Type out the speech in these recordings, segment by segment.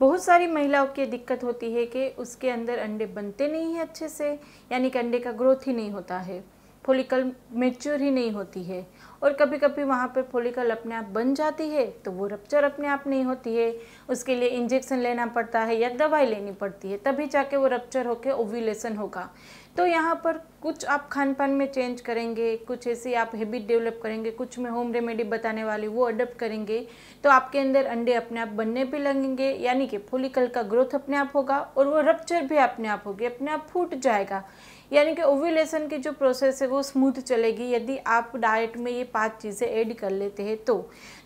बहुत सारी महिलाओं की दिक्कत होती है कि उसके अंदर अंडे बनते नहीं हैं अच्छे से यानी कि अंडे का ग्रोथ ही नहीं होता है फोलिकल मेच्योर ही नहीं होती है और कभी कभी वहाँ पर फोलिकल अपने आप बन जाती है तो वो रप्चर अपने आप नहीं होती है उसके लिए इंजेक्शन लेना पड़ता है या दवाई लेनी पड़ती है तभी जाके वो रपच्चर होकर ओव्यूलेशन होगा तो यहाँ पर कुछ आप खान पान में चेंज करेंगे कुछ ऐसी आप हैबिट डेवलप करेंगे कुछ में होम रेमेडी बताने वाली वो अडप्ट करेंगे तो आपके अंदर अंडे अपने आप बनने भी लगेंगे यानी कि फोलिकल का ग्रोथ अपने आप होगा और वो रप्चर भी अपने आप होगी अपने आप फूट जाएगा यानी कि ओव्यूलेशन की जो प्रोसेस है वो स्मूथ चलेगी यदि आप डाइट में ये पांच चीज़ें ऐड कर लेते हैं तो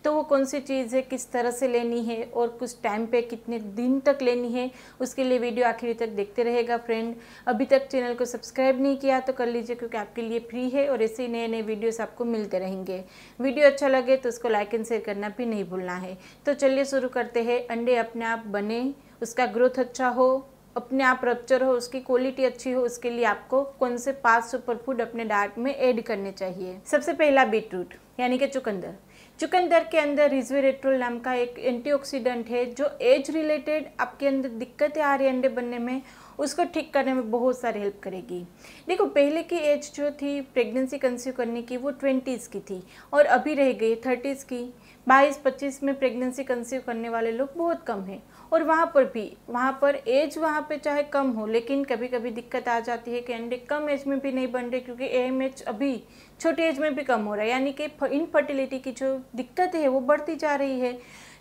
तो वो कौन सी चीज़ है किस तरह से लेनी है और कुछ टाइम पे कितने दिन तक लेनी है उसके लिए वीडियो आखिरी तक देखते रहेगा फ्रेंड अभी तक चैनल को सब्सक्राइब नहीं किया तो कर लीजिए क्योंकि आपके लिए फ्री है और ऐसे ही नए नए वीडियोस आपको मिलते रहेंगे वीडियो अच्छा लगे तो उसको लाइक एंड शेयर करना भी नहीं भूलना है तो चलिए शुरू करते हैं अंडे अपने आप बने उसका ग्रोथ अच्छा हो अपने आप रक्चर हो उसकी क्वालिटी अच्छी हो उसके लिए आपको कौन से पाँच सुपर फूड अपने डाइट में ऐड करने चाहिए सबसे पहला बीटरूट यानी कि चुकंदर चुकंदर के अंदर रिजवेरेट्रोल नाम का एक एंटीऑक्सीडेंट है जो एज रिलेटेड आपके अंदर दिक्कतें आ रही अंडे बनने में उसको ठीक करने में बहुत सारी हेल्प करेगी देखो पहले की एज जो थी प्रेगनेंसी कंस्यू करने की वो ट्वेंटीज़ की थी और अभी रह गई थर्टीज़ की 22-25 में प्रेगनेंसी कंसीव करने वाले लोग बहुत कम हैं और वहाँ पर भी वहाँ पर एज वहाँ पे चाहे कम हो लेकिन कभी कभी दिक्कत आ जाती है कि अंडे कम एज में भी नहीं बन रहे क्योंकि एम एच अभी छोटी एज में भी कम हो रहा है यानी कि इनफर्टिलिटी की जो दिक्कत है वो बढ़ती जा रही है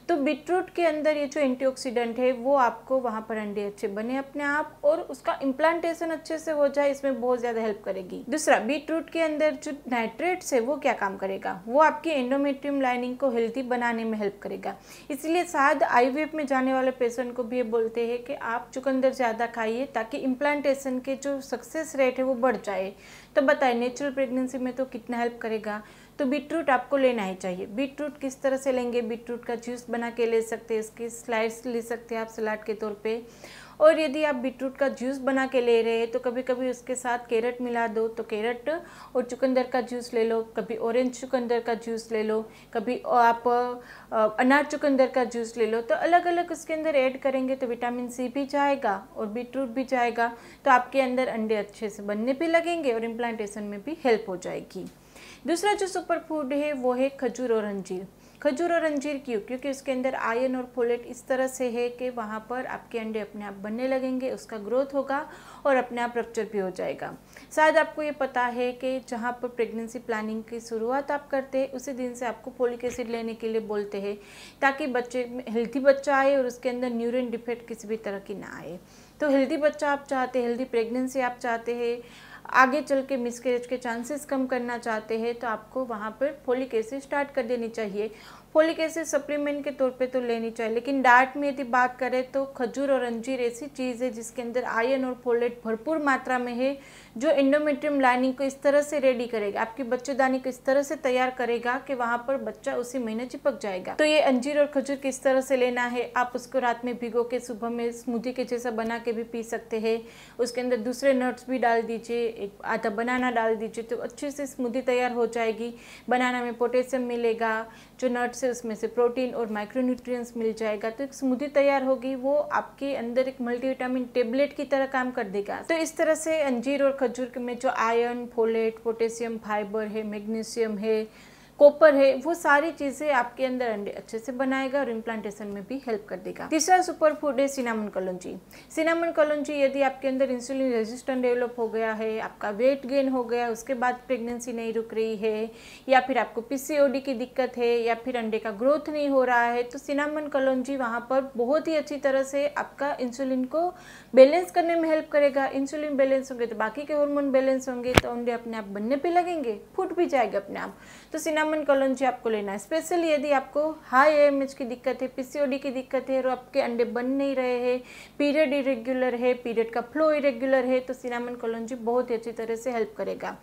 तो बीटरूट के अंदर ये जो एंटीऑक्सीडेंट है वो आपको वहाँ पर अंडे अच्छे बने अपने आप और उसका इम्प्लांटेशन अच्छे से हो जाए इसमें बहुत ज़्यादा हेल्प करेगी दूसरा बीटरूट के अंदर जो नाइट्रेट्स है वो क्या काम करेगा वो आपकी एंडोमेट्रियम लाइनिंग को हेल्थी बनाने में हेल्प करेगा इसलिए शायद आईवीएफ में जाने वाले पेशेंट को भी ये बोलते हैं कि आप चुकंदर ज़्यादा खाइए ताकि इम्प्लांटेशन के जो सक्सेस रेट है वो बढ़ जाए तो बताए नेचुरल प्रेगनेंसी में तो कितना हेल्प करेगा तो बीटरूट आपको लेना ही चाहिए बीटरूट किस तरह से लेंगे बीटरूट का जूस बना के ले सकते हैं इसकी स्लाइस ले सकते हैं आप सलाद के तौर पे और यदि आप बीटरूट का जूस बना के ले रहे हैं तो कभी कभी उसके साथ कैरेट मिला दो तो कैरेट और चुकंदर का जूस ले लो कभी ऑरेंज चुकंदर का जूस ले लो कभी आप अनार चुकंदर का जूस ले लो तो अलग अलग उसके अंदर ऐड करेंगे तो विटामिन सी भी जाएगा और बीटरूट भी जाएगा तो आपके अंदर अंडे अच्छे से बनने भी लगेंगे और इम्प्लांटेशन में भी हेल्प हो जाएगी दूसरा जो सुपर फूड है वो है खजूर और अंजीर खजूर और अंजीर क्यों क्योंकि उसके अंदर आयन और फोलेट इस तरह से है कि वहाँ पर आपके अंडे अपने आप बनने लगेंगे उसका ग्रोथ होगा और अपने आप रक्चर भी हो जाएगा शायद आपको ये पता है कि जहाँ पर प्रेगनेंसी प्लानिंग की शुरुआत आप करते हैं उसी दिन से आपको फोलिक एसिड लेने के लिए बोलते हैं ताकि बच्चे हेल्थी बच्चा आए और उसके अंदर न्यूरन डिफेक्ट किसी भी तरह की ना आए तो हेल्दी बच्चा आप चाहते हैं हेल्दी प्रेगनेंसी आप चाहते हैं आगे चल के मिसकेरेज के चांसेस कम करना चाहते हैं तो आपको वहाँ पर फोलिक एसिड स्टार्ट कर देनी चाहिए फोलिक एसिड सप्लीमेंट के तौर पे तो लेनी चाहिए लेकिन डाइट में यदि बात करें तो खजूर और अंजीर ऐसी चीज़ है जिसके अंदर आयरन और फोलेट भरपूर मात्रा में है जो इंडोमेट्रियम लाइनिंग को इस तरह से रेडी करेगा आपकी बच्चेदानी को इस तरह से तैयार करेगा कि वहाँ पर बच्चा उसी महीने चिपक जाएगा तो ये अंजीर और खजूर किस तरह से लेना है आप उसको रात में भिगो के सुबह में स्मूदी के जैसा बना के भी पी सकते हैं उसके अंदर दूसरे नट्स भी डाल दीजिए एक आधा बनाना डाल दीजिए तो अच्छे से स्मूदी तैयार हो जाएगी बनाना में पोटेशियम मिलेगा जो नट्स से उसमें से प्रोटीन और माइक्रोन्यूट्रिएंट्स मिल जाएगा तो एक स्मूदी तैयार होगी वो आपके अंदर एक मल्टीविटामिन टेबलेट की तरह काम कर देगा तो इस तरह से अंजीर और खजूर में जो आयरन फोलेट पोटेशियम फाइबर है मैग्नीशियम है कॉपर है वो सारी चीज़ें आपके अंदर अंडे अच्छे से बनाएगा और इम्प्लांटेशन में भी हेल्प कर देगा तीसरा सुपर फूड है सिनामन कलौजी सिनामन कलौजी यदि आपके अंदर इंसुलिन रेजिस्टेंट डेवलप हो गया है आपका वेट गेन हो गया उसके बाद प्रेगनेंसी नहीं रुक रही है या फिर आपको पीसीओडी की दिक्कत है या फिर अंडे का ग्रोथ नहीं हो रहा है तो सिनामन कलौजी वहाँ पर बहुत ही अच्छी तरह से आपका इंसुलिन को बैलेंस करने में हेल्प करेगा इंसुलिन बैलेंस होंगे तो बाकी के हॉर्मोन बैलेंस होंगे तो अंडे अपने आप बनने पर लगेंगे फूट भी जाएगा अपने आप तो सिनामन कॉमन कॉलोन जी आपको लेना है स्पेशली यदि आपको हाई एम की दिक्कत है पीसीओडी की दिक्कत है और आपके अंडे बन नहीं रहे हैं पीरियड इरेग्युलर है पीरियड का फ्लो इरेग्युलर है तो सिनामन कॉलोन जी बहुत ही अच्छी तरह से हेल्प करेगा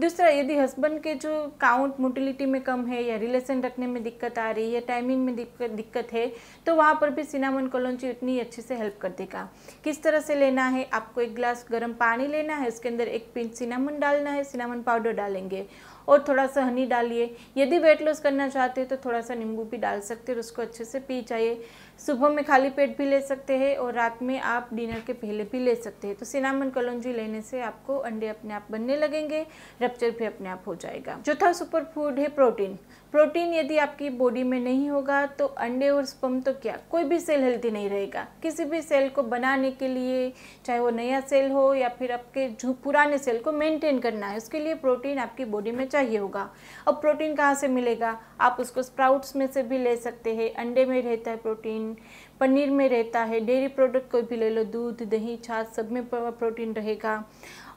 दूसरा यदि हस्बैंड के जो काउंट मोटिलिटी में कम है या रिलेशन रखने में दिक्कत आ रही है या टाइमिंग में दिक्कत दिक्कत है तो वहाँ पर भी सिनामन कॉलोनची उतनी अच्छे से हेल्प कर देगा किस तरह से लेना है आपको एक ग्लास गर्म पानी लेना है उसके अंदर एक पिंच सिनामन डालना है सिनामन पाउडर डालेंगे और थोड़ा सा हनी डालिए यदि वेट लॉस करना चाहते हैं तो थोड़ा सा नींबू भी डाल सकते हैं और उसको अच्छे से पी जाइए सुबह में खाली पेट भी ले सकते हैं और रात में आप डिनर के पहले भी ले सकते हैं तो सिनामन कलौजी लेने से आपको अंडे अपने आप बनने लगेंगे रपच्चर भी अपने आप हो जाएगा चौथा सुपर फूड है प्रोटीन प्रोटीन यदि आपकी बॉडी में नहीं होगा तो अंडे और स्पम तो क्या कोई भी सेल हेल्थी नहीं रहेगा किसी भी सेल को बनाने के लिए चाहे वो नया सेल हो या फिर आपके जो पुराने सेल को मेंटेन करना है उसके लिए प्रोटीन आपकी बॉडी में चाहिए होगा अब प्रोटीन कहाँ से मिलेगा आप उसको स्प्राउट्स में से भी ले सकते हैं अंडे में रहता है प्रोटीन पनीर में रहता है डेयरी प्रोडक्ट कोई भी ले लो दूध दही छाछ सब में प्रोटीन रहेगा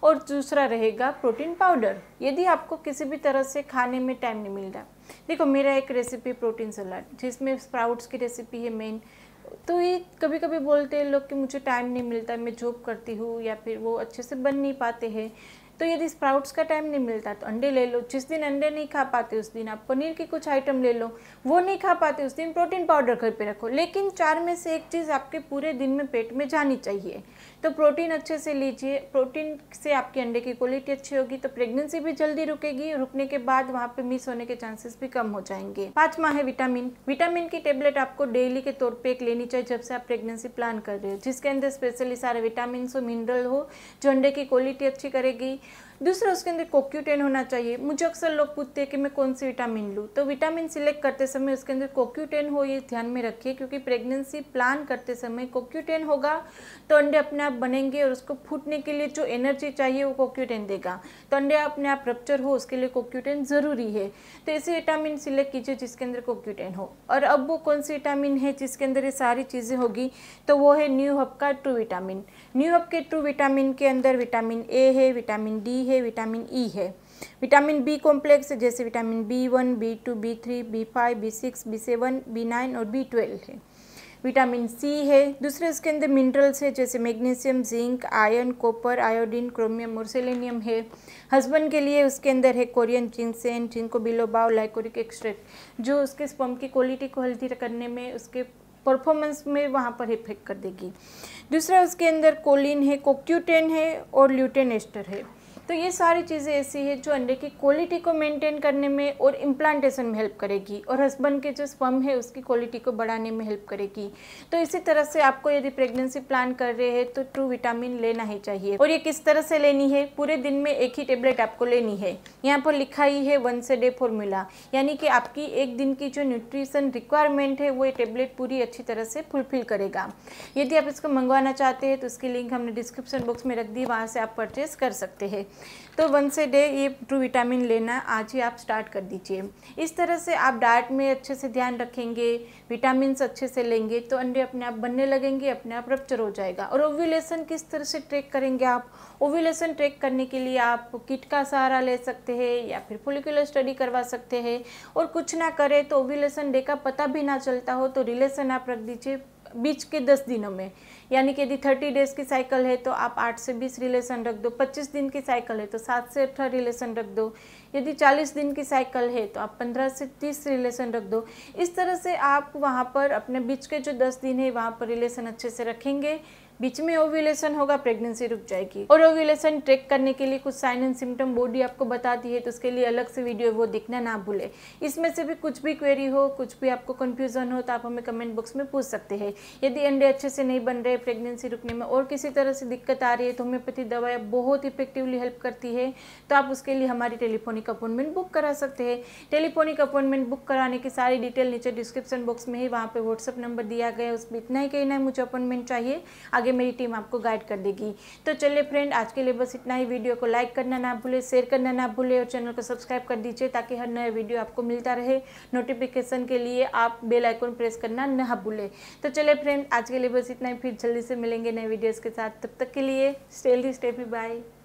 और दूसरा रहेगा प्रोटीन पाउडर यदि आपको किसी भी तरह से खाने में टाइम नहीं मिल रहा देखो मेरा एक रेसिपी प्रोटीन सलाद जिसमें स्प्राउट्स की रेसिपी है मेन तो ये कभी कभी बोलते हैं लोग कि मुझे टाइम नहीं मिलता मैं जॉब करती हूँ या फिर वो अच्छे से बन नहीं पाते हैं तो यदि स्प्राउट्स का टाइम नहीं मिलता तो अंडे ले लो जिस दिन अंडे नहीं खा पाते उस दिन आप पनीर की कुछ आइटम ले लो वो नहीं खा पाते उस दिन प्रोटीन पाउडर घर पे रखो लेकिन चार में से एक चीज़ आपके पूरे दिन में पेट में जानी चाहिए तो प्रोटीन अच्छे से लीजिए प्रोटीन से आपके अंडे की क्वालिटी अच्छी होगी तो प्रेगनेंसी भी जल्दी रुकेगी रुकने के बाद वहाँ पे मिस होने के चांसेस भी कम हो जाएंगे पाँचवा है विटामिन विटामिन की टेबलेट आपको डेली के तौर पर एक लेनी चाहिए जब से आप प्रेगनेंसी प्लान कर रहे हो जिसके अंदर स्पेशली सारे विटामिन हो मिनरल हो जो अंडे की क्वालिटी अच्छी करेगी दूसरा उसके अंदर कोक्यूटेन होना चाहिए मुझे अक्सर लोग पूछते हैं कि मैं कौन सी विटामिन लूँ तो विटामिन सिलेक्ट करते समय उसके अंदर कोक्यूटेन हो ये ध्यान में रखिए क्योंकि प्रेगनेंसी प्लान करते समय कोक्यूटेन होगा तो अंडे अपने आप बनेंगे और उसको फूटने के लिए जो एनर्जी चाहिए वो कोक्यूटेन देगा तो अंडे अपने आप रप्चर हो उसके लिए कोक्यूटेन ज़रूरी है तो ऐसे विटामिन सिलेक्ट कीजिए जिसके अंदर कोक्यूटेन हो और अब वो कौन सी विटामिन है जिसके अंदर ये सारी चीज़ें होगी तो वो है न्यू हब का ट्रू विटामिन न्यू हब के ट्रू विटामिन के अंदर विटामिन ए है विटामिन डी है विटामिन ई e है विटामिन बी कॉम्प्लेक्स जैसे vitamin B one B two B three B five B six B seven B nine और B twelve है vitamin C है दूसरे इसके अंदर मिनरल्स है जैसे magnesium zinc iron copper iodine chromium और सेलेनियम है हस्बैंड के लिए उसके अंदर है Korean ginseng ginkgo biloba liquorice extract जो उसके स्पम की क्वालिटी को हेल्थी करने में उसके परफॉर्मेंस में वहाँ पर इफेक्ट कर देगी दूसरा उसके अंदर कोलिन है कोक्यूटेन है और ल्यूटेन एस्टर है तो ये सारी चीज़ें ऐसी है जो अंडे की क्वालिटी को मेंटेन करने में और इम्प्लांटेशन में हेल्प करेगी और हस्बैंड के जो स्पम है उसकी क्वालिटी को बढ़ाने में हेल्प करेगी तो इसी तरह से आपको यदि प्रेगनेंसी प्लान कर रहे हैं तो ट्रू विटामिन लेना ही चाहिए और ये किस तरह से लेनी है पूरे दिन में एक ही टेबलेट आपको लेनी है यहाँ पर लिखा ही है वन से डे फॉर्मूला यानी कि आपकी एक दिन की जो न्यूट्रिशन रिक्वायरमेंट है वो ये टेबलेट पूरी अच्छी तरह से फुलफिल करेगा यदि आप इसको मंगवाना चाहते हैं तो उसकी लिंक हमने डिस्क्रिप्शन बॉक्स में रख दी वहाँ से आप परचेस कर सकते हैं तो वंस ए डे ये ट्रू विटामिन लेना आज ही आप स्टार्ट कर दीजिए इस तरह से आप डाइट में अच्छे से ध्यान रखेंगे विटामिन अच्छे से लेंगे तो अंडे अपने आप बनने लगेंगे अपने आप रक्चर हो जाएगा और ओव्यूलेशन किस तरह से ट्रैक करेंगे आप ओव्यूलेशन ट्रैक करने के लिए आप किट का सहारा ले सकते हैं या फिर फोलिकुलर स्टडी करवा सकते हैं और कुछ ना करें तो ओव्यूलेशन डे का पता भी ना चलता हो तो रिलेशन आप रख दीजिए बीच के दस दिनों में यानी कि यदि थर्टी डेज की साइकिल है तो आप आठ से बीस रिलेशन रख दो पच्चीस दिन की साइकिल है तो सात से अठारह रिलेशन रख दो यदि चालीस दिन की साइकिल है तो आप पंद्रह से तीस रिलेशन रख दो इस तरह से आप वहाँ पर अपने बीच के जो दस दिन है वहाँ पर रिलेशन अच्छे से रखेंगे बीच में ओव्यूलेशन होगा प्रेगनेंसी रुक जाएगी और ओव्यूलेशन ट्रेक करने के लिए कुछ साइन एंड सिम्टम बॉडी आपको बताती है तो उसके लिए अलग से वीडियो वो देखना ना भूले इसमें से भी कुछ भी क्वेरी हो कुछ भी आपको कन्फ्यूजन हो तो आप हमें कमेंट बॉक्स में पूछ सकते हैं यदि अंडे अच्छे से नहीं बन रहे प्रेगनेंसी रुकने में और किसी तरह से दिक्कत आ रही है तो होम्योपैथी दवाएँ बहुत इफेक्टिवली हेल्प करती है तो आप उसके लिए हमारी टेलीफोनिक अपॉइंटमेंट बुक करा सकते हैं टेलीफोनिक अपॉइंटमेंट बुक कराने की सारी डिटेल नीचे डिस्क्रिप्शन बॉक्स में ही वहाँ पर व्हाट्सअप नंबर दिया गया है उसमें इतना ही कहना है मुझे अपॉइंटमेंट चाहिए आगे आगे मेरी टीम आपको गाइड कर देगी तो चलिए फ्रेंड आज के लिए बस इतना ही वीडियो को लाइक करना ना भूले शेयर करना ना भूले और चैनल को सब्सक्राइब कर दीजिए ताकि हर नया वीडियो आपको मिलता रहे नोटिफिकेशन के लिए आप बेल आइकन प्रेस करना ना भूले तो चलिए फ्रेंड आज के लिए बस इतना ही फिर जल्दी से मिलेंगे नए वीडियोज़ के साथ तब तक के लिए स्टेली स्टेपी बाय